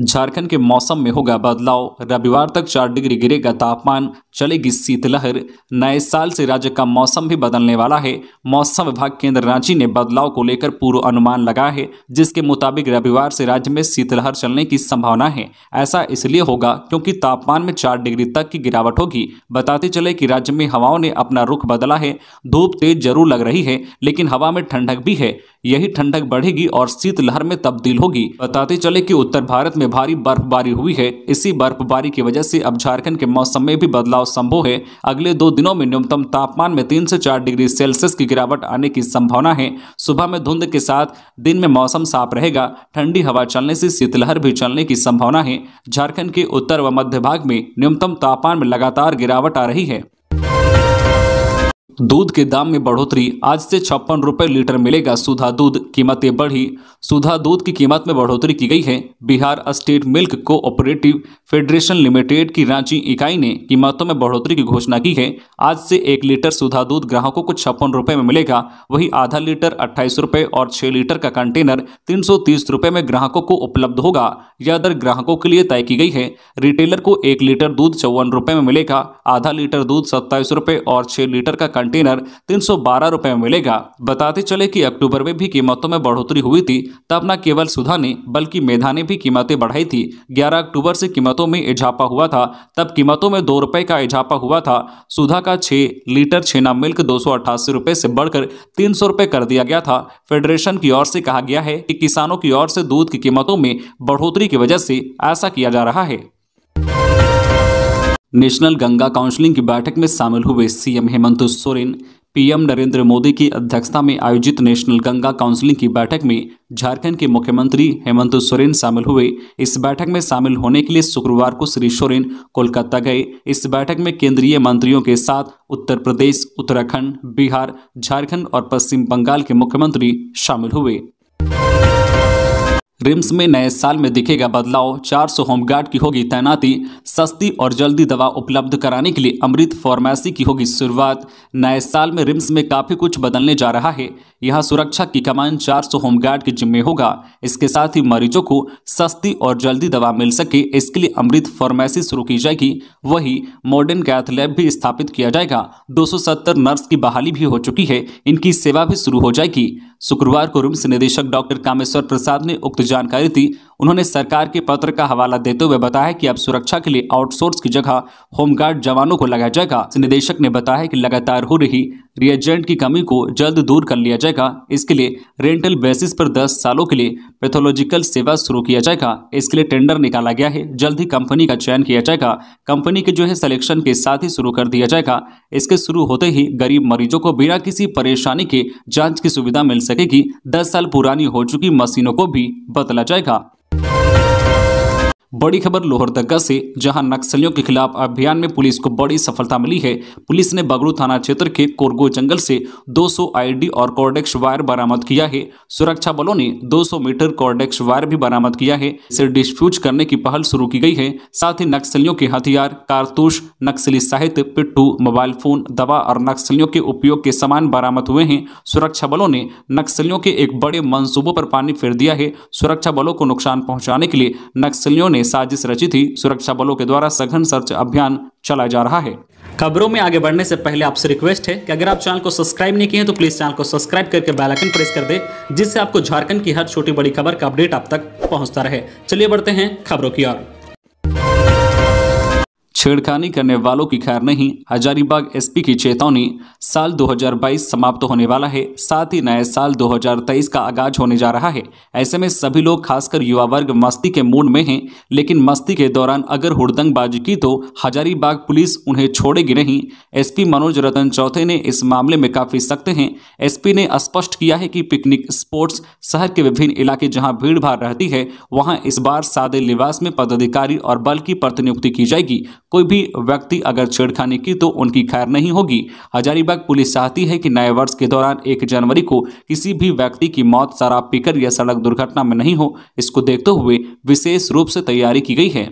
झारखंड के मौसम में होगा बदलाव रविवार तक चार डिग्री गिरेगा तापमान चलेगी शीतलहर नए साल से राज्य का मौसम भी बदलने वाला है मौसम विभाग केंद्र रांची ने बदलाव को लेकर पूर्व अनुमान लगाया है जिसके मुताबिक रविवार से राज्य में शीतलहर चलने की संभावना है ऐसा इसलिए होगा क्योंकि तापमान में चार डिग्री तक की गिरावट होगी बताते चले कि राज्य में हवाओं ने अपना रुख बदला है धूप तेज जरूर लग रही है लेकिन हवा में ठंडक भी है यही ठंडक बढ़ेगी और शीतलहर में तब्दील होगी बताते चले कि उत्तर भारत में भारी बर्फबारी हुई है इसी बर्फबारी की वजह से अब झारखंड के मौसम में भी बदलाव संभव है अगले दो दिनों में न्यूनतम तापमान में तीन से चार डिग्री सेल्सियस की गिरावट आने की संभावना है सुबह में धुंध के साथ दिन में मौसम साफ रहेगा ठंडी हवा चलने से शीतलहर भी चलने की संभावना है झारखंड के उत्तर व मध्य भाग में न्यूनतम तापमान में लगातार गिरावट आ रही है दूध के दाम में बढ़ोतरी आज से छप्पन रुपये लीटर मिलेगा सुधा दूध कीमतें बढ़ी सुधा दूध की कीमत में बढ़ोतरी की गई है Bihar state milk cooperative federation limited की रांची इकाई ने कीमतों में बढ़ोतरी की घोषणा की है आज से एक लीटर सुधा दूध ग्राहकों को छप्पन रुपये में मिलेगा वही आधा लीटर अट्ठाईस रुपये और छः लीटर का कंटेनर तीन सौ तीस में ग्राहकों को उपलब्ध होगा यह दर ग्राहकों के लिए तय की गई है रिटेलर को एक लीटर दूध चौवन रुपये में मिलेगा आधा लीटर दूध सत्ताईस रुपये और छः लीटर का कंटेनर तीन सौ में मिलेगा बताते चले कि अक्टूबर में भी कीमतों में बढ़ोतरी हुई थी तब न केवल सुधा ने बल्कि मेधा ने भी कीमतें बढ़ाई थी ग्यारह अक्टूबर से कीमतों में इजाफा हुआ था तब कीमतों में दो रुपए का इजाफा हुआ था सुधा का छह लीटर छेना मिल्क दो रुपए से बढ़कर तीन सौ कर दिया गया था फेडरेशन की ओर से कहा गया है कि किसानों की ओर से दूध की कीमतों में बढ़ोतरी की वजह से ऐसा किया जा रहा है नेशनल गंगा काउंसिलिंग की बैठक में शामिल हुए सीएम हेमंत सोरेन पीएम नरेंद्र मोदी की अध्यक्षता में आयोजित नेशनल गंगा काउंसिलिंग की बैठक में झारखंड के मुख्यमंत्री हेमंत सोरेन शामिल हुए इस बैठक में शामिल होने के लिए शुक्रवार को श्री सोरेन कोलकाता गए इस बैठक में केंद्रीय मंत्रियों के साथ उत्तर प्रदेश उत्तराखंड बिहार झारखंड और पश्चिम बंगाल के मुख्यमंत्री शामिल हुए रिम्स में नए साल में दिखेगा बदलाव 400 होमगार्ड की होगी तैनाती सस्ती और जल्दी दवा उपलब्ध कराने के लिए अमृत फार्मेसी की होगी शुरुआत नए साल में रिम्स में काफ़ी कुछ बदलने जा रहा है यहां सुरक्षा की कमान 400 होमगार्ड के जिम्मे होगा इसके साथ ही मरीजों को सस्ती और जल्दी दवा मिल सके इसके लिए अमृत फार्मेसी शुरू की जाएगी वही मॉडर्न कैथ लैब भी स्थापित किया जाएगा दो नर्स की बहाली भी हो चुकी है इनकी सेवा भी शुरू हो जाएगी शुक्रवार को रिम्स निदेशक डॉक्टर कामेश्वर प्रसाद ने उक्त जानकारी दी उन्होंने सरकार के पत्र का हवाला देते हुए बताया कि अब सुरक्षा के लिए आउटसोर्स की जगह होमगार्ड जवानों को लगाया जाएगा निदेशक ने बताया कि लगातार हो रही रिएजेंट की कमी को जल्द दूर कर लिया जाएगा इसके लिए रेंटल बेसिस पर 10 सालों के लिए पैथोलॉजिकल सेवा शुरू किया जाएगा इसके लिए टेंडर निकाला गया है जल्द ही कंपनी का चयन किया जाएगा कंपनी के जो है सिलेक्शन के साथ ही शुरू कर दिया जाएगा इसके शुरू होते ही गरीब मरीजों को बिना किसी परेशानी के जाँच की सुविधा मिल सकेगी दस साल पुरानी हो चुकी मशीनों को भी बदला जाएगा बड़ी खबर लोहरदगा से जहां नक्सलियों के खिलाफ अभियान में पुलिस को बड़ी सफलता मिली है पुलिस ने बगड़ू थाना क्षेत्र के कोरगो जंगल से 200 आईडी और कॉर्डेक्स वायर बरामद किया है सुरक्षा बलों ने 200 मीटर कॉर्डेक्स वायर भी बरामद किया है इसे डिस्प्यूज करने की पहल शुरू की गई है साथ ही नक्सलियों के हथियार कारतूस नक्सली साहित्य पिट्ठू मोबाइल फोन दवा और नक्सलियों के उपयोग के सामान बरामद हुए हैं सुरक्षा बलों ने नक्सलियों के एक बड़े मनसूबों पर पानी फेर दिया है सुरक्षा बलों को नुकसान पहुंचाने के लिए नक्सलियों ने में साजिश रची थी सुरक्षा बलों के द्वारा सघन सर्च अभियान चलाया जा रहा है खबरों में आगे बढ़ने से पहले आपसे रिक्वेस्ट है कि अगर आप चैनल को सब्सक्राइब नहीं किए हैं तो प्लीज चैनल को सब्सक्राइब करके बेल आइकन प्रेस कर दे जिससे आपको झारखंड की हर छोटी बड़ी खबर का अपडेट आप तक पहुंचता रहे चलिए बढ़ते हैं खबरों की ओर छेड़खानी करने वालों की खैर नहीं हजारीबाग एसपी की चेतावनी साल 2022 समाप्त होने वाला है साथ ही नए साल 2023 का आगाज होने जा रहा है ऐसे में सभी लोग खासकर युवा वर्ग मस्ती के मूड में हैं लेकिन मस्ती के दौरान अगर हुड़दंगबाजी की तो हजारीबाग पुलिस उन्हें छोड़ेगी नहीं एस मनोज रतन चौथे ने इस मामले में काफी सख्त हैं एस ने स्पष्ट किया है कि पिकनिक स्पॉट्स शहर के विभिन्न इलाके जहाँ भीड़ भाड़ रहती है वहाँ इस बार सादे लिबास में पदाधिकारी और बल की प्रतिनियुक्ति की जाएगी कोई भी व्यक्ति अगर छेड़खानी की तो उनकी खैर नहीं होगी हजारीबाग पुलिस चाहती है कि नए वर्ष के दौरान एक जनवरी को किसी भी व्यक्ति की मौत शराब पीकर या सड़क दुर्घटना में नहीं हो इसको देखते हुए विशेष रूप से तैयारी की गई है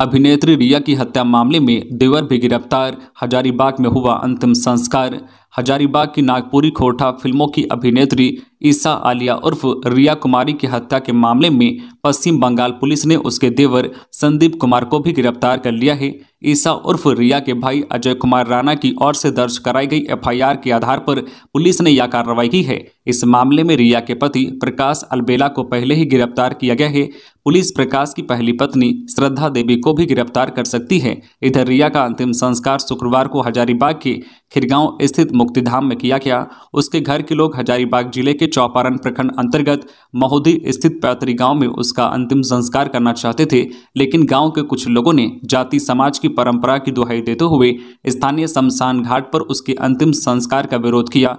अभिनेत्री रिया की हत्या मामले में देवर भी गिरफ्तार हजारीबाग में हुआ अंतिम संस्कार हजारीबाग की नागपुरी खोरठा फिल्मों की अभिनेत्री ईसा आलिया उर्फ रिया कुमारी की हत्या के मामले में पश्चिम बंगाल पुलिस ने उसके देवर संदीप कुमार को भी गिरफ्तार कर लिया है ईसा उर्फ रिया के भाई अजय कुमार राणा की ओर से दर्ज कराई गई एफआईआर के आधार पर पुलिस ने यह कार्रवाई की है इस मामले में रिया के पति प्रकाश अलबेला को पहले ही गिरफ्तार किया गया है पुलिस प्रकाश की पहली पत्नी श्रद्धा देवी को भी गिरफ्तार कर सकती है इधर रिया का अंतिम संस्कार शुक्रवार को हजारीबाग के खिरगांव स्थित मुक्तिधाम में किया गया उसके घर के लोग हजारीबाग जिले के चौपारण प्रखंड अंतर्गत महोदी स्थित पैतरी गांव में उसका अंतिम संस्कार करना चाहते थे लेकिन गांव के कुछ लोगों ने जाति समाज की परंपरा की दुहाई देते हुए स्थानीय शमशान घाट पर उसके अंतिम संस्कार का विरोध किया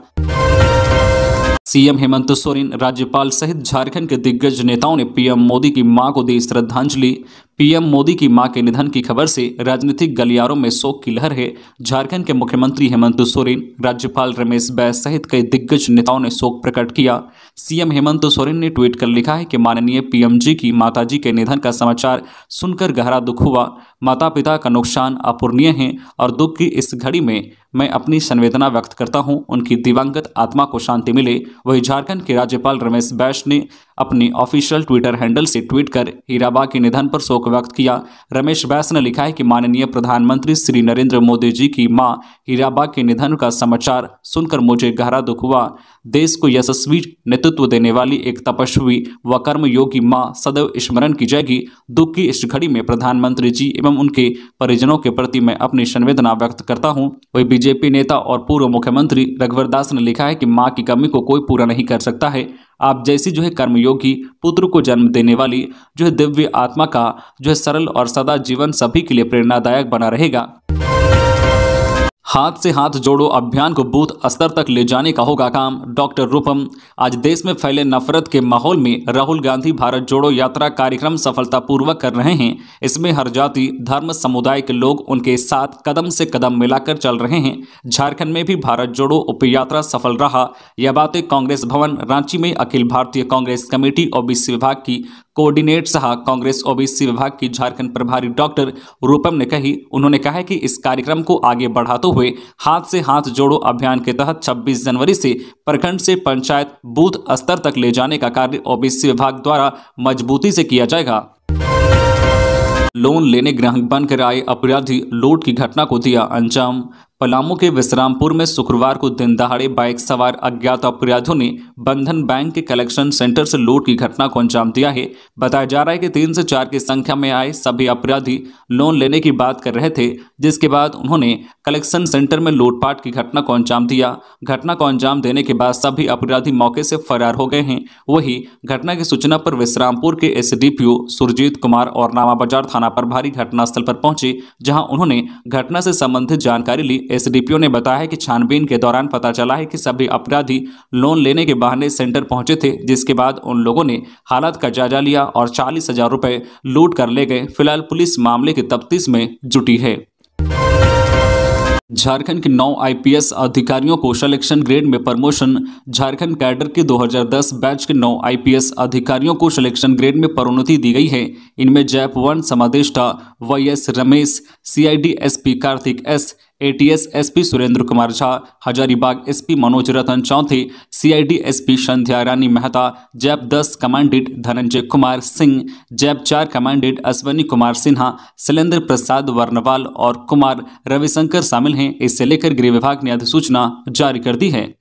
सीएम हेमंत सोरेन राज्यपाल सहित झारखंड के दिग्गज नेताओं ने पीएम मोदी की मां को दी श्रद्धांजलि पीएम मोदी की मां के निधन की खबर से राजनीतिक गलियारों में शोक की लहर है झारखंड के मुख्यमंत्री हेमंत सोरेन राज्यपाल रमेश बैस सहित कई दिग्गज नेताओं ने शोक प्रकट किया सीएम हेमंत सोरेन ने ट्वीट कर लिखा है कि माननीय पीएम जी की माताजी के निधन का समाचार सुनकर गहरा दुख हुआ माता पिता का नुकसान अपूर्णीय है और दुख की इस घड़ी में मैं अपनी संवेदना व्यक्त करता हूं उनकी दिवंगत आत्मा को शांति मिले वही झारखंड के राज्यपाल रमेश बैस ने अपनी ऑफिशियल ट्विटर हैंडल से ट्वीट कर हीराबा के निधन पर शोक व्यक्त किया रमेश बैस ने लिखा है कि माननीय प्रधानमंत्री श्री नरेंद्र मोदी जी की मां हीराबा के निधन का समाचार सुनकर मुझे गहरा दुख हुआ देश को यशस्वी नेतृत्व देने वाली एक तपस्वी व कर्मयोगी माँ सदैव स्मरण की जाएगी दुख की इस घड़ी में प्रधानमंत्री जी एवं उनके परिजनों के प्रति मैं अपनी संवेदना व्यक्त करता हूँ वही बीजेपी नेता और पूर्व मुख्यमंत्री रघुवर दास ने लिखा है कि माँ की कमी को कोई पूरा नहीं कर सकता है आप जैसी जो है कर्मयोगी पुत्र को जन्म देने वाली जो है दिव्य आत्मा का जो है सरल और सदा जीवन सभी के लिए प्रेरणादायक बना रहेगा हाथ से हाथ जोड़ो अभियान को बूथ स्तर तक ले जाने का होगा काम डॉक्टर रूपम आज देश में फैले नफरत के माहौल में राहुल गांधी भारत जोड़ो यात्रा कार्यक्रम सफलतापूर्वक कर रहे हैं इसमें हर जाति धर्म समुदाय के लोग उनके साथ कदम से कदम मिलाकर चल रहे हैं झारखंड में भी भारत जोड़ो उप यात्रा सफल रहा यह बातें कांग्रेस भवन रांची में अखिल भारतीय कांग्रेस कमेटी ओबीसी विभाग की कोऑर्डिनेट सहा कांग्रेस ओबीसी विभाग की झारखंड प्रभारी डॉक्टर रूपम ने कही उन्होंने कहा कि इस कार्यक्रम को आगे बढ़ाते हुए हाथ से हाथ जोड़ो अभियान के तहत 26 जनवरी से प्रखंड से पंचायत बूथ स्तर तक ले जाने का कार्य ओबीसी विभाग द्वारा मजबूती से किया जाएगा लोन लेने ग्राहक बनकर आए अपराधी लूट की घटना को दिया अंजाम पलामू के विश्रामपुर में शुक्रवार को दिन दहाड़े बाइक सवार अज्ञात अपराधियों ने बंधन बैंक के कलेक्शन सेंटर से लूट की घटना को अंजाम दिया है बताया जा रहा है कि तीन से चार की संख्या में आए सभी अपराधी लोन लेने की बात कर रहे थे जिसके बाद उन्होंने कलेक्शन सेंटर में लूटपाट की घटना को अंजाम दिया घटना को अंजाम देने के बाद सभी अपराधी मौके से फरार हो गए हैं वही घटना की सूचना पर विश्रामपुर के एस सुरजीत कुमार और नामा बाजार थाना प्रभारी घटनास्थल पर पहुंचे जहाँ उन्होंने घटना से संबंधित जानकारी ली एसडीपीओ ने बताया कि छानबीन के दौरान पता चला है कि सभी अपराधी लोन लेने के बहाने सेंटर पहुंचे थे जिसके बाद उन लोगों ने हालात का जायजा लिया और चालीस हजार रुपए लूट कर ले गए फिलहाल पुलिस मामले की तफ्तीश में जुटी है झारखंड के नौ आईपीएस अधिकारियों को सिलेक्शन ग्रेड में प्रमोशन झारखंड कैडर के 2010 बैच के नौ आईपीएस अधिकारियों को सिलेक्शन ग्रेड में प्रोन्नति दी गई है इनमें जैप वन समादेष्टा Y S Ramesh CID SP Kartik S ATS SP Surendra Kumar Jha Hazaribagh SP Manoj Ratan Chaudhary CID SP Sandhya Rani Mehta JAP दस कमांडेंट धनंजय कुमार सिंह जैब चार कमांडेंट अश्वनी कुमार सिन्हा शैलेंद्र प्रसाद वर्णवाल और कुमार रविशंकर शामिल हैं इससे लेकर गृह विभाग ने अधिसूचना जारी कर दी है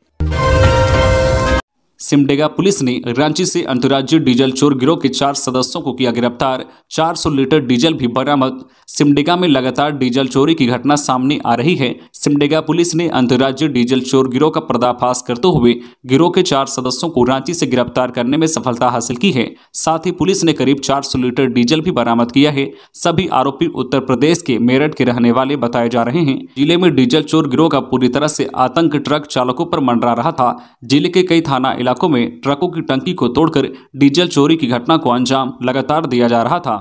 सिमडेगा पुलिस ने रांची से अंतर्राज्यीय डीजल चोर गिरोह के चार सदस्यों को किया गिरफ्तार 400 लीटर डीजल भी बरामद सिमडेगा में लगातार डीजल चोरी की घटना सामने आ रही है सिमडेगा पुलिस ने अंतर्राज्यीय डीजल चोर गिरोह का पर्दाफाश करते हुए गिरोह के चार सदस्यों को रांची से गिरफ्तार करने में सफलता हासिल की है साथ ही पुलिस ने करीब चार लीटर डीजल भी बरामद किया है सभी आरोपी उत्तर प्रदेश के मेरठ के रहने वाले बताए जा रहे हैं जिले में डीजल चोर गिरोह का पूरी तरह से आतंक ट्रक चालकों पर मंडरा रहा था जिले के कई थाना इलाके इलाकों में ट्रकों की टंकी को तोड़कर डीजल चोरी की घटना को अंजाम लगातार दिया जा रहा था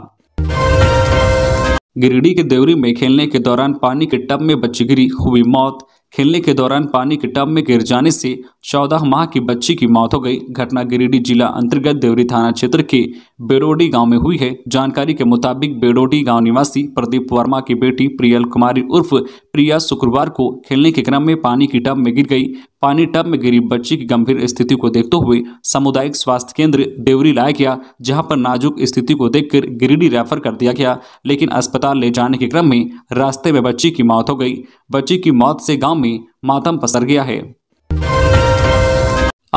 गिरिडीह के देवरी में खेलने के दौरान पानी के टब में बच्ची गिरी हुई मौत खेलने के दौरान पानी के टब में गिर जाने से 14 माह की बच्ची की मौत हो गई घटना गिरिडीह जिला अंतर्गत देवरी थाना क्षेत्र के बेरोडी गांव में हुई है जानकारी के मुताबिक बेरोडी गांव निवासी प्रदीप वर्मा की बेटी प्रियल कुमारी उर्फ प्रिया शुक्रवार को खेलने के क्रम में पानी की टब में गिर गई पानी टब में गिरी बच्ची की गंभीर स्थिति को देखते हुए सामुदायिक स्वास्थ्य केंद्र देवरी लाया गया जहां पर नाजुक स्थिति को देखकर गिरिडीह रेफर कर दिया गया लेकिन अस्पताल ले जाने के क्रम में रास्ते में बच्ची की मौत हो गई बच्ची की मौत से गाँव में मातम पसर गया है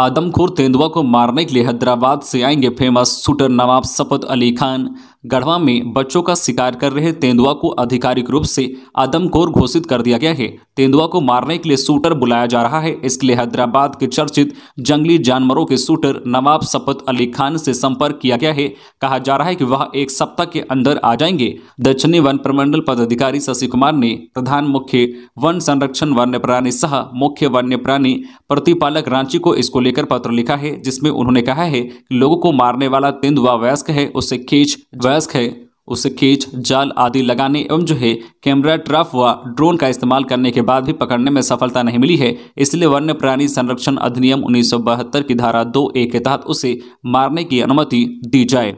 आदमखोर तेंदुआ को मारने के लिए हैदराबाद से आएंगे फेमस शूटर नवाब सपत अली खान गढ़वा में बच्चों का शिकार कर रहे तेंदुआ को आधिकारिक रूप से आदमखोर घोषित कर दिया गया है तेंदुआ को मारने के लिए शूटर बुलाया जा रहा है इसके लिए हैदराबाद के चर्चित जंगली जानवरों के शूटर नवाब सपत अली खान से संपर्क किया गया है कहा जा रहा है कि वह एक सप्ताह के अंदर आ जाएंगे दक्षिणी वन प्रमंडल पदाधिकारी शशि कुमार ने प्रधान मुख्य वन संरक्षण वन्य प्राणी सह मुख्य वन्य प्राणी प्रतिपालक रांची को इसको लेकर पत्र लिखा है जिसमें उन्होंने कहा है कि लोगों को मारने वाला तेंदुआ वयस्क है उसे खींच मोबारस्क है उसे खींच जाल आदि लगाने एवं जो है कैमरा ट्रफ व ड्रोन का इस्तेमाल करने के बाद भी पकड़ने में सफलता नहीं मिली है इसलिए वन्य प्राणी संरक्षण अधिनियम उन्नीस की धारा दो ए के तहत उसे मारने की अनुमति दी जाए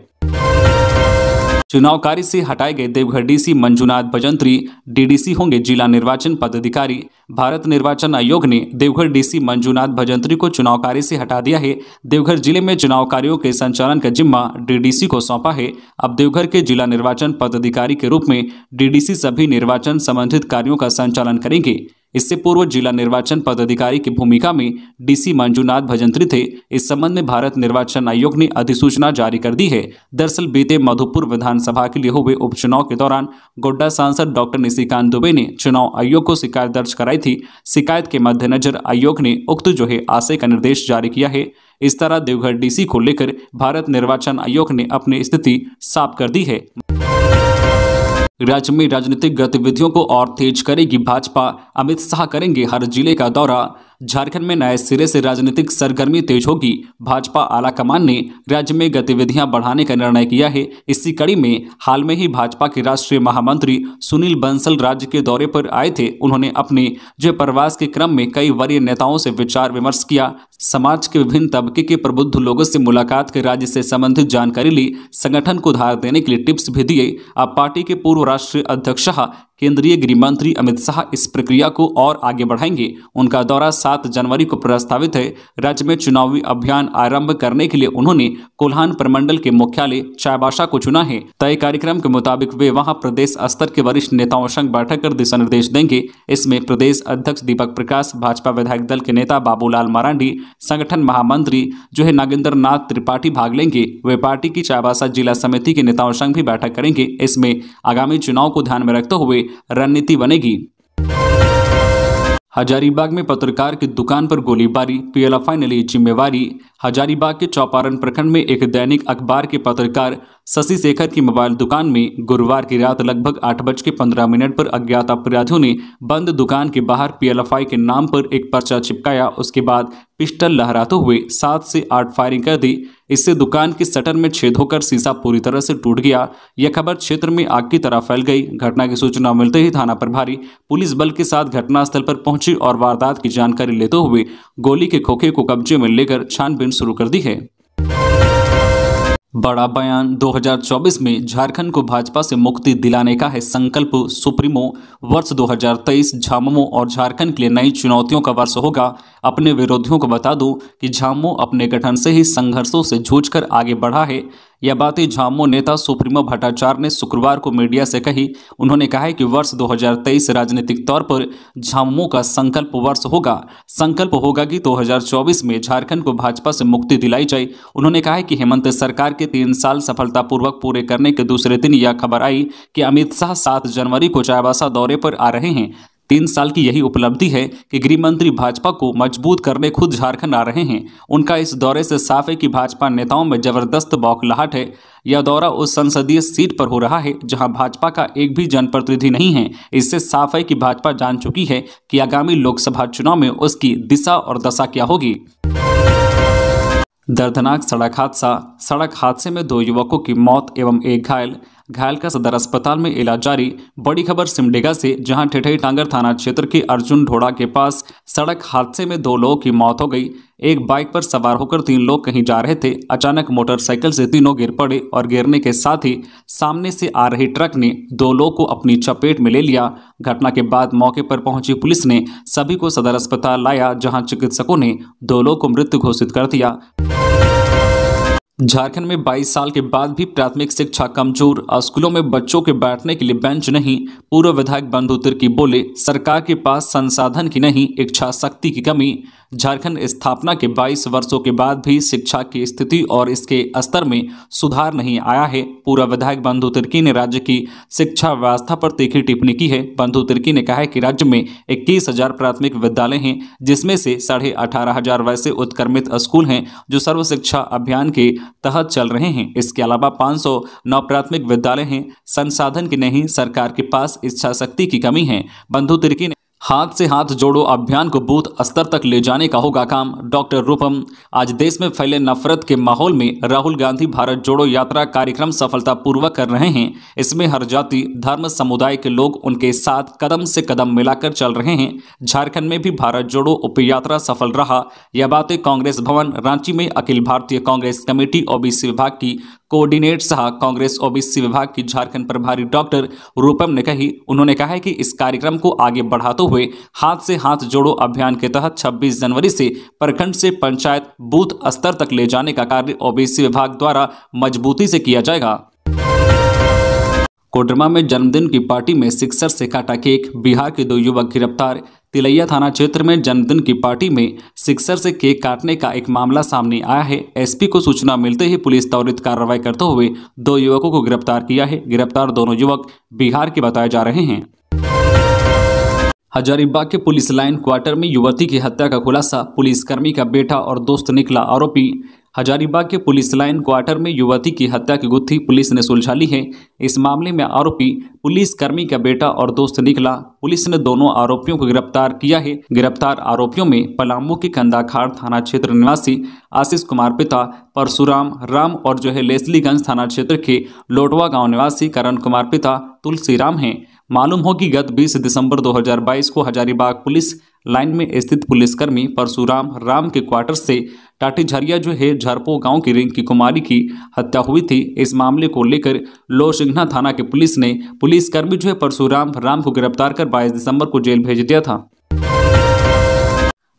चुनाव कार्य से हटाए गए देवघर डीसी मंजुनाथ भजंत्री डीडीसी होंगे जिला निर्वाचन पदाधिकारी भारत निर्वाचन आयोग ने देवघर डीसी मंजुनाथ भजंत्री को चुनाव कार्य से हटा दिया है देवघर जिले में चुनाव कार्यों के संचालन का जिम्मा डीडीसी को सौंपा है अब देवघर के जिला निर्वाचन पदाधिकारी के रूप में डीडीसी सभी निर्वाचन संबंधित कार्यों का संचालन करेंगे इससे पूर्व जिला निर्वाचन पदाधिकारी की भूमिका में डीसी मंजूनाथ भजंत्री थे इस संबंध में भारत निर्वाचन आयोग ने अधिसूचना जारी कर दी है दरअसल बीते मधुपुर विधानसभा के लिए हुए उपचुनाव के दौरान गोड्डा सांसद डॉक्टर निशिकांत दुबे ने चुनाव आयोग को शिकायत दर्ज कराई थी शिकायत के मद्देनजर आयोग ने उक्त जो है आशय का निर्देश जारी किया है इस तरह देवघर डीसी को लेकर भारत निर्वाचन आयोग ने अपनी स्थिति साफ कर दी है राज्य में राजनीतिक गतिविधियों को और तेज करेगी भाजपा अमित शाह करेंगे हर जिले का दौरा झारखंड में नए सिरे से राजनीतिक सरगर्मी तेज होगी भाजपा आलाकमान ने राज्य में गतिविधियां बढ़ाने का निर्णय किया है इसी कड़ी में हाल में ही भाजपा के राष्ट्रीय महामंत्री सुनील बंसल राज्य के दौरे पर आए थे उन्होंने अपने जय प्रवास के क्रम में कई वरीय नेताओं से विचार विमर्श किया समाज के विभिन्न तबके के प्रबुद्ध लोगों से मुलाकात कर राज्य से संबंधित जानकारी ली संगठन को धार देने के लिए टिप्स भी दिए अब पार्टी के पूर्व राष्ट्रीय अध्यक्ष केंद्रीय गृह मंत्री अमित शाह इस प्रक्रिया को और आगे बढ़ाएंगे उनका दौरा सात जनवरी को प्रस्तावित है राज्य में चुनावी अभियान आरंभ करने के लिए उन्होंने कोल्हान प्रमंडल के मुख्यालय चायबाशा को चुना है तय कार्यक्रम के मुताबिक वे वहां प्रदेश स्तर के वरिष्ठ नेताओं संग बैठक कर दिशा निर्देश देंगे इसमें प्रदेश अध्यक्ष दीपक प्रकाश भाजपा विधायक दल के नेता बाबूलाल मरांडी संगठन महामंत्री जो है नागेंद्र नाथ त्रिपाठी भाग लेंगे वे पार्टी की चायबाशा जिला समिति के नेताओं संग भी बैठक करेंगे इसमें आगामी चुनाव को ध्यान में रखते हुए रणनीति बनेगी हजारीबाग में पत्रकार की दुकान पर गोलीबारी पीएलएफआई ने ली जिम्मेवारी हजारीबाग के चौपारण प्रखंड में एक दैनिक अखबार के पत्रकार शशि शेखर की मोबाइल दुकान में गुरुवार की रात लगभग आठ बज के पंद्रह मिनट पर अज्ञात अपराधियों ने बंद दुकान के बाहर पीएलएफआई के नाम पर एक पर्चा चिपकाया उसके बाद पिस्टल लहराते हुए सात से आठ फायरिंग कर दी इससे दुकान के शटर में छेद होकर शीशा पूरी तरह से टूट गया यह खबर क्षेत्र में आग की तरह फैल गई घटना की सूचना मिलते ही थाना प्रभारी पुलिस बल के साथ घटनास्थल पर पहुंची और वारदात की जानकारी लेते हुए गोली के खोखे को कब्जे में लेकर छानबीन शुरू कर दी है बड़ा बयान 2024 में झारखंड को भाजपा से मुक्ति दिलाने का है संकल्प सुप्रीमो वर्ष 2023 झामुमो और झारखंड के लिए नई चुनौतियों का वर्ष होगा अपने विरोधियों को बता दूं कि झामुमो अपने गठन से ही संघर्षों से जूझकर आगे बढ़ा है यह बातें झामो नेता सुप्रीमो भट्टाचार्य ने शुक्रवार को मीडिया से कही उन्होंने कहा है कि वर्ष 2023 राजनीतिक तौर पर झामो का संकल्प वर्ष होगा संकल्प होगा कि 2024 में झारखंड को भाजपा से मुक्ति दिलाई जाए उन्होंने कहा है कि हेमंत सरकार के तीन साल सफलतापूर्वक पूरे करने के दूसरे दिन यह खबर आई कि अमित शाह सात जनवरी को चाईबासा दौरे पर आ रहे हैं तीन साल की यही उपलब्धि है कि गृह मंत्री भाजपा को मजबूत करने खुद झारखंड आ रहे हैं उनका इस दौरे से साफ है कि भाजपा नेताओं में जबरदस्त बौखलाहट है यह दौरा उस संसदीय सीट पर हो रहा है जहां भाजपा का एक भी जनप्रतिनिधि नहीं है इससे साफ है कि भाजपा जान चुकी है कि आगामी लोकसभा चुनाव में उसकी दिशा और दशा क्या होगी दर्दनाक सड़क हादसा सड़क हादसे में दो युवकों की मौत एवं एक घायल घायल का सदर अस्पताल में इलाज जारी बड़ी खबर सिमडेगा से जहां ठेठई टांगर थाना क्षेत्र के अर्जुन ढोड़ा के पास सड़क हादसे में दो लोगों की मौत हो गई एक बाइक पर सवार होकर तीन लोग कहीं जा रहे थे अचानक मोटरसाइकिल से तीनों गिर पड़े और गिरने के साथ ही सामने से आ रही ट्रक ने दो लोग को अपनी चपेट में ले लिया घटना के बाद मौके पर पहुंची पुलिस ने सभी को सदर अस्पताल लाया जहां चिकित्सकों ने दो लोग को मृत घोषित कर दिया झारखंड में 22 साल के बाद भी प्राथमिक शिक्षा कमजोर स्कूलों में बच्चों के बैठने के लिए बेंच नहीं पूर्व विधायक बंधु तिर्की बोले सरकार के पास संसाधन की नहीं इच्छा शक्ति की कमी झारखंड स्थापना के 22 वर्षों के बाद भी शिक्षा की स्थिति और इसके स्तर में सुधार नहीं आया है पूर्व विधायक बंधु तिर्की ने राज्य की शिक्षा व्यवस्था पर तीखी टिप्पणी की है बंधु तिर्की ने कहा है कि राज्य में इक्कीस प्राथमिक विद्यालय हैं जिसमें से साढ़े अठारह वैसे उत्क्रमित स्कूल हैं जो सर्व शिक्षा अभियान के तहत चल रहे हैं इसके अलावा 500 नौ प्राथमिक विद्यालय हैं संसाधन की नहीं सरकार के पास इच्छा शक्ति की कमी है बंधु तिर्की ने हाथ से हाथ जोड़ो अभियान को बूथ स्तर तक ले जाने का होगा काम डॉक्टर रूपम आज देश में फैले नफरत के माहौल में राहुल गांधी भारत जोड़ो यात्रा कार्यक्रम सफलतापूर्वक कर रहे हैं इसमें हर जाति धर्म समुदाय के लोग उनके साथ कदम से कदम मिलाकर चल रहे हैं झारखंड में भी भारत जोड़ो उप यात्रा सफल रहा यह बातें कांग्रेस भवन रांची में अखिल भारतीय कांग्रेस कमेटी ओबीसी विभाग की कोऑर्डिनेट सहा कांग्रेस ओबीसी विभाग की झारखंड प्रभारी डॉक्टर रूपम ने कही उन्होंने कहा है कि इस कार्यक्रम को आगे बढ़ाते हुए हाथ से हाथ जोड़ो अभियान के तहत 26 जनवरी से प्रखंड से पंचायत बूथ स्तर तक ले जाने का कार्य ओबीसी विभाग द्वारा मजबूती से किया जाएगा कोडरमा में जन्मदिन की पार्टी में सिक्सर से काटा केक बिहार के दो युवक गिरफ्तार तिलैया थाना क्षेत्र में जन्मदिन की पार्टी में सिक्सर से केक काटने का एक मामला सामने आया है एसपी को सूचना मिलते ही पुलिस त्वरित कार्रवाई करते हुए दो युवकों को गिरफ्तार किया है गिरफ्तार दोनों युवक बिहार के बताए जा रहे हैं हजारीबाग के पुलिस लाइन क्वार्टर में युवती की हत्या का खुलासा पुलिसकर्मी का बेटा और दोस्त निकला आरोपी हजारीबाग के पुलिस लाइन क्वार्टर में युवती की हत्या की गुत्थी पुलिस ने सुलझा ली है इस मामले में आरोपी पुलिसकर्मी का बेटा और दोस्त निकला पुलिस ने दोनों आरोपियों को गिरफ्तार किया है गिरफ्तार आरोपियों में पलामू के कंदाखाड़ थाना क्षेत्र निवासी आशीष कुमार पिता परशुराम राम और जो है लेसलीगंज थाना क्षेत्र के लोटवा गाँव निवासी करण कुमार पिता तुलसी राम मालूम हो कि गत 20 दिसंबर 2022 को हजारीबाग पुलिस लाइन में स्थित पुलिसकर्मी परशुराम राम के क्वार्टर से टाटीझरिया जो है झरपो गांव की रिंकी कुमारी की हत्या हुई थी इस मामले को लेकर लो सिंघना थाना के पुलिस ने पुलिसकर्मी जो है परशुराम राम को गिरफ्तार कर 22 दिसंबर को जेल भेज दिया था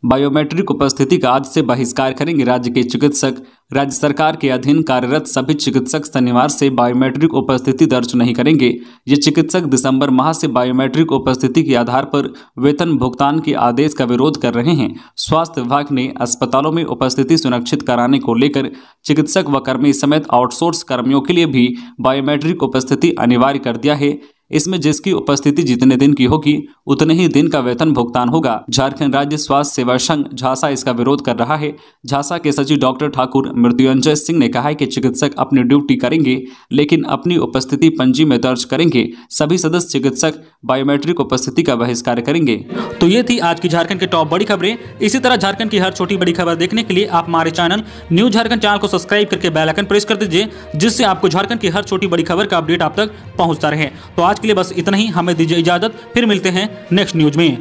बायोमेट्रिक उपस्थिति का आज से बहिष्कार करेंगे राज्य के चिकित्सक राज्य सरकार के अधीन कार्यरत सभी चिकित्सक शनिवार से बायोमेट्रिक उपस्थिति दर्ज नहीं करेंगे ये चिकित्सक दिसंबर माह से बायोमेट्रिक उपस्थिति के आधार पर वेतन भुगतान के आदेश का विरोध कर रहे हैं स्वास्थ्य विभाग ने अस्पतालों में उपस्थिति सुनिश्चित कराने को लेकर चिकित्सक व कर्मी समेत आउटसोर्स कर्मियों के लिए भी बायोमेट्रिक उपस्थिति अनिवार्य कर दिया है इसमें जिसकी उपस्थिति जितने दिन की होगी उतने ही दिन का वेतन भुगतान होगा झारखंड राज्य स्वास्थ्य सेवा संघ झांसा इसका विरोध कर रहा है झांसा के सचिव डॉक्टर ठाकुर मृत्युंजय सिंह ने कहा है कि चिकित्सक अपनी ड्यूटी करेंगे लेकिन अपनी उपस्थिति पंजी में दर्ज करेंगे सभी सदस्य चिकित्सक बायोमेट्रिक उपस्थिति का बहिष्कार करेंगे तो ये थी आज की झारखंड की टॉप बड़ी खबरें इसी तरह झारखंड की हर छोटी बड़ी खबर देखने के लिए आप हमारे चैनल न्यूज झारखंड चैनल को सब्सक्राइब करके बेलाइकन प्रेस कर दीजिए जिससे आपको झारखंड की हर छोटी बड़ी खबर का अपडेट आप तक पहुँचता रहे तो आज आज के लिए बस इतना ही हमें दीजिए इजाजत फिर मिलते हैं नेक्स्ट न्यूज में